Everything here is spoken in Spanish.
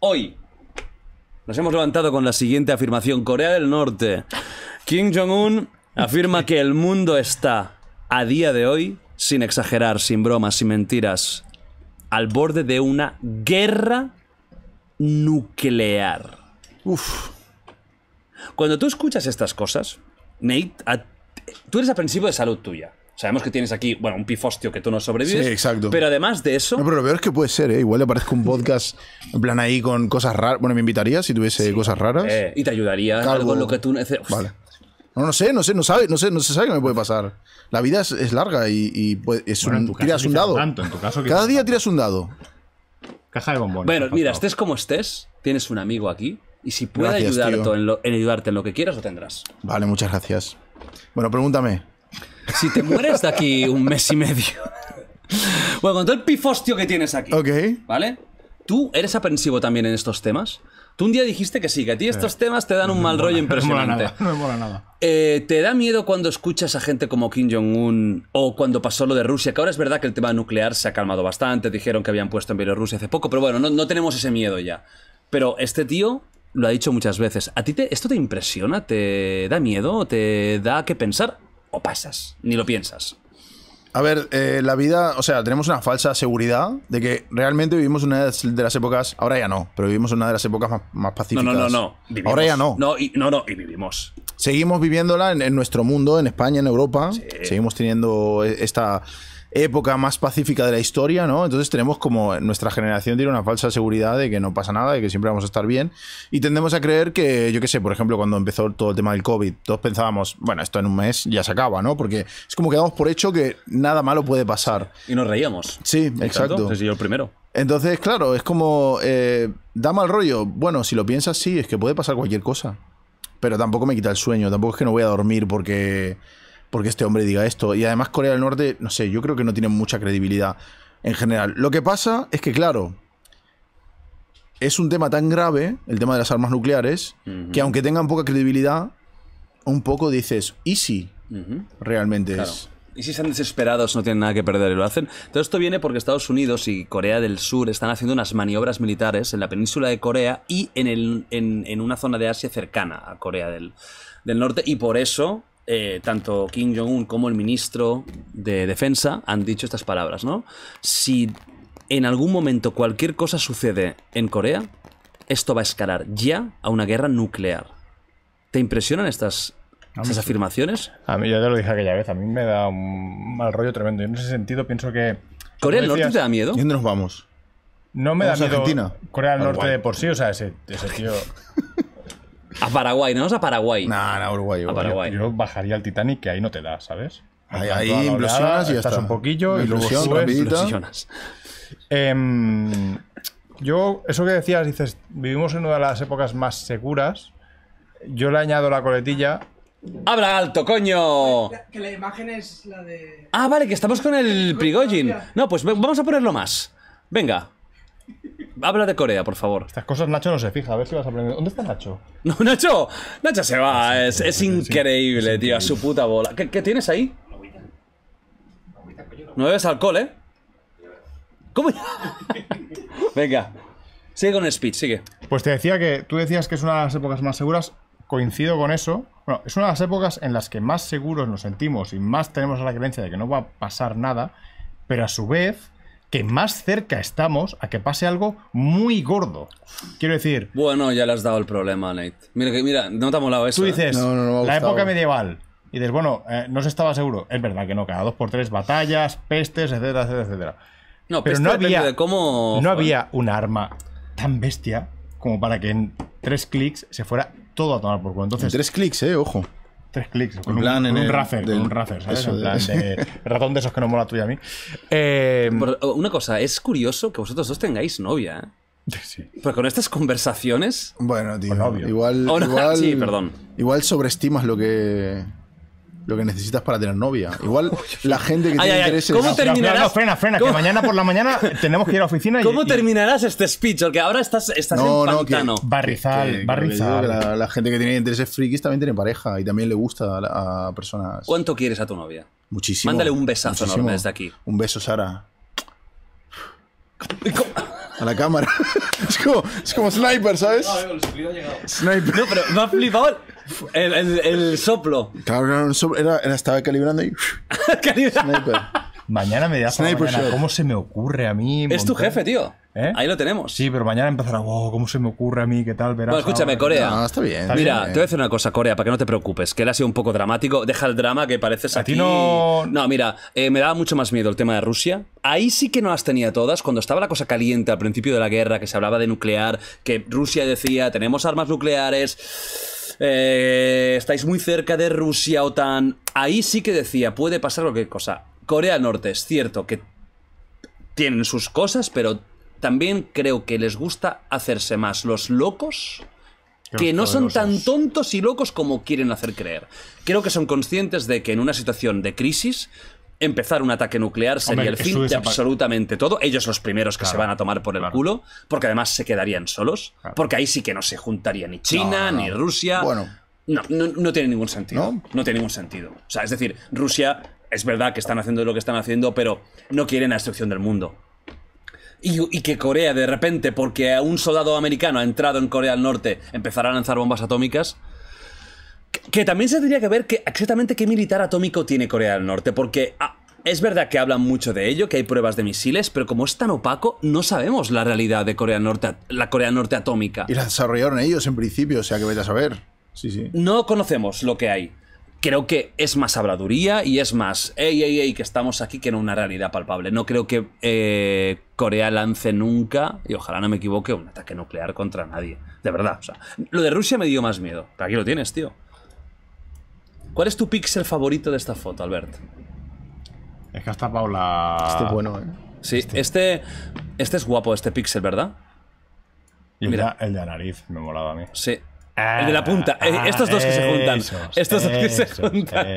Hoy nos hemos levantado con la siguiente afirmación. Corea del Norte. Kim Jong-un afirma que el mundo está, a día de hoy, sin exagerar, sin bromas, sin mentiras, al borde de una guerra nuclear. Uf. Cuando tú escuchas estas cosas, Nate, tú eres aprensivo de salud tuya. Sabemos que tienes aquí, bueno, un pifostio que tú no sobrevives. Sí, exacto. Pero además de eso. No, pero lo peor es que puede ser, ¿eh? Igual le aparezco un podcast en plan ahí con cosas raras. Bueno, me invitaría si tuviese cosas raras. Eh, y te ayudaría con lo que tú necesitas. Vale. No, no sé, no sé, no sabe, no sé, no se sabe qué me puede pasar. La vida es, larga y, es un, tiras un dado. Cada día tiras un dado. Caja de bombones. Bueno, mira, estés como estés, tienes un amigo aquí y si puede en ayudarte en lo que quieras, lo tendrás. Vale, muchas gracias. Bueno, pregúntame si te mueres de aquí un mes y medio. Bueno, con todo el pifostio que tienes aquí. Ok. ¿Vale? Tú eres aprensivo también en estos temas. Tú un día dijiste que sí, que a ti estos temas te dan un mal rollo impresionante. No me mola nada. Eh, ¿Te da miedo cuando escuchas a gente como Kim Jong-un o cuando pasó lo de Rusia? Que ahora es verdad que el tema nuclear se ha calmado bastante, dijeron que habían puesto en Bielorrusia hace poco, pero bueno, no, tenemos ese miedo ya. Pero este tío lo ha dicho muchas veces. ¿A ti esto te impresiona? ¿Te da miedo? ¿Te da que pensar? o pasas, ni lo piensas. A ver, eh, la vida, o sea, tenemos una falsa seguridad de que realmente vivimos una de las épocas, ahora ya no, pero vivimos una de las épocas más, pacíficas. No, no, no, no. Ahora ya no. No, y, no, no, y vivimos. Seguimos viviéndola en, nuestro mundo, en España, en Europa. Seguimos teniendo e, esta época más pacífica de la historia, ¿no? Entonces tenemos como nuestra generación tiene una falsa seguridad de que no pasa nada, de que siempre vamos a estar bien y tendemos a creer que, yo qué sé, por ejemplo, cuando empezó todo el tema del COVID, todos pensábamos, bueno, esto en un mes ya se acaba, ¿no? Porque es como que damos por hecho que nada malo puede pasar. Y nos reíamos. Sí, exacto. Entonces yo el primero. Entonces, claro, es como, eh, da mal rollo. Bueno, si lo piensas, sí, es que puede pasar cualquier cosa. Pero tampoco me quita el sueño, tampoco es que no voy a dormir porque porque este hombre diga esto. Y además Corea del Norte, no sé, yo creo que no tiene mucha credibilidad en general. Lo que pasa es que, claro, es un tema tan grave, el tema de las armas nucleares, que aunque tengan poca credibilidad, un poco dices, ¿y si realmente es? Y si están desesperados, no tienen nada que perder y lo hacen. Todo esto viene porque Estados Unidos y Corea del Sur están haciendo unas maniobras militares en la península de Corea y en, el, en, una zona de Asia cercana a Corea del, del Norte. Y por eso eh, tanto Kim Jong-un como el ministro de Defensa han dicho estas palabras, ¿no? Si en algún momento cualquier cosa sucede en Corea, esto va a escalar ya a una guerra nuclear. ¿Te impresionan estas, afirmaciones? A mí, yo te lo dije aquella vez, a mí me da un mal rollo tremendo. en ese sentido pienso que... ¿Corea del Norte te da miedo? ¿Y dónde nos vamos? No me da miedo Corea del ah, Norte de por sí, o sea, ese tío... A Paraguay, no a Paraguay. No, no, Uruguay. A Paraguay. Yo, bajaría al Titanic, que ahí no te da, ¿sabes? Ahí, y estás un poquillo y em, yo, eso que decías, dices, vivimos en una de las épocas más seguras. Yo le añado la coletilla ¡Habla alto, coño! que la imagen es la de. Ah, vale, que estamos con el Prigogin. No, pues vamos a ponerlo más. Venga. Habla de Corea, por favor. Estas cosas Nacho no se fija, a ver si vas a aprender. ¿Dónde está Nacho? No, Nacho. Nacho se va. es, increíble, tío. A su puta bola. ¿Qué, tienes ahí? no, no bebes alcohol, ¿eh? ¿Cómo? Venga. Sigue con el speech, sigue. Pues te decía que tú decías que es una de las épocas más seguras. Coincido con eso. Bueno, es una de las épocas en las que más seguros nos sentimos y más tenemos la creencia de que no va a pasar nada. Pero a su vez, que más cerca estamos a que pase algo muy gordo. Quiero decir. Bueno, ya le has dado el problema, Nate. Mira, que, mira no te ha molado eso. Tú ¿eh? dices, la época medieval. Y dices, bueno, eh, no se estaba seguro. Es verdad que no, cada dos por tres batallas, pestes, etcétera, etcétera, etcétera. No, pero no había, no había un arma tan bestia como para que en tres clics se fuera todo a tomar por culo. Entonces, en tres clics, eh, ojo tres clics. Con un, plan un, en el, de, de esos que no mola tuya a mí. Eh, una cosa, es curioso que vosotros dos tengáis novia, ¿eh? Sí. Pero con estas conversaciones. Bueno, tío. Igual, igual. sí, perdón. Igual sobreestimas lo que lo que necesitas para tener novia. Igual la gente que tiene te ¿Cómo terminarás? frena, frena, que mañana por la mañana tenemos que ir a la oficina. Y, ¿Cómo terminarás este speech? Porque ahora estás, estás en pantano. barrizal, barrizal. la, gente que tiene intereses frikis también tiene pareja y también le gusta a, personas. ¿Cuánto quieres a tu novia? Muchísimo. Mándale un besazo enorme desde aquí. Un beso, Sara. a la cámara. es, como, es como sniper, ¿sabes? No, Sniper. No, pero me ha flipado el, soplo. Claro, era soplo. estaba calibrando y. Mañana me dirás ¿Cómo se me ocurre a mí? Es tu jefe, tío. ¿Eh? Ahí lo tenemos. Sí, pero mañana empezará. ¿Cómo se me ocurre a mí? ¿Qué tal? Verás. escúchame, Corea. está bien. Mira, te voy a decir una cosa, Corea, para que no te preocupes, que él ha sido un poco dramático. Deja el drama que pareces A ti no- No, mira, eh, me daba mucho más miedo el tema de Rusia. Ahí sí que no las tenía todas. Cuando estaba la cosa caliente al principio de la guerra, que se hablaba de nuclear, que Rusia decía, tenemos armas nucleares. Eh, estáis muy cerca de Rusia, OTAN. Ahí sí que decía, puede pasar que cosa. Corea Norte, es cierto que tienen sus cosas, pero también creo que les gusta hacerse más los locos que no son tan tontos y locos como quieren hacer creer. Creo que son conscientes de que en una situación de crisis empezar un ataque nuclear sería el fin de absolutamente todo. Ellos los primeros que se van a tomar por el culo, porque además se quedarían solos, porque ahí sí que no se juntaría ni China, ni Rusia. Bueno. No, no, tiene ningún sentido. ¿No? tiene ningún sentido. O sea, es decir, Rusia es verdad que están haciendo lo que están haciendo, pero no quieren la destrucción del mundo. Y, y, que Corea de repente, porque un soldado americano ha entrado en Corea del Norte, empezará a lanzar bombas atómicas. Que también se tendría que ver que exactamente qué militar atómico tiene Corea del Norte, porque ah, es verdad que hablan mucho de ello, que hay pruebas de misiles, pero como es tan opaco, no sabemos la realidad de Corea del Norte, la Corea del Norte atómica. Y la desarrollaron ellos en principio, o sea que vete a saber. Sí, sí. No conocemos lo que hay. Creo que es más habladuría y es más, ey, ey, que estamos aquí, que no una realidad palpable. No creo que eh, Corea lance nunca, y ojalá no me equivoque, un ataque nuclear contra nadie. De verdad, lo de Rusia me dio más miedo. Pero aquí lo tienes, tío. ¿Cuál es tu pixel favorito de esta foto, Albert? Es que hasta Paula. Este es bueno, ¿eh? Sí, este. este. este, es guapo, este píxel, ¿verdad? Y Mira. el de la nariz me molaba a mí. Sí, el de la punta. Eh, ah, estos dos que se juntan. Estos dos que se juntan.